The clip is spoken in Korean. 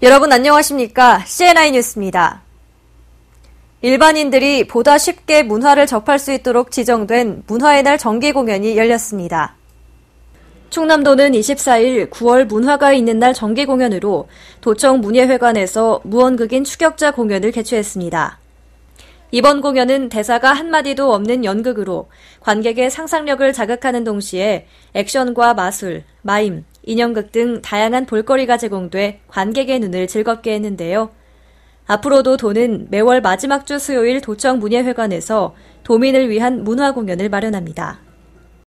여러분 안녕하십니까? CNI 뉴스입니다. 일반인들이 보다 쉽게 문화를 접할 수 있도록 지정된 문화의 날 정기 공연이 열렸습니다. 충남도는 24일 9월 문화가 있는 날 정기 공연으로 도청 문예회관에서 무언극인 추격자 공연을 개최했습니다. 이번 공연은 대사가 한마디도 없는 연극으로 관객의 상상력을 자극하는 동시에 액션과 마술, 마임, 인형극 등 다양한 볼거리가 제공돼 관객의 눈을 즐겁게 했는데요. 앞으로도 도는 매월 마지막 주 수요일 도청 문예회관에서 도민을 위한 문화 공연을 마련합니다.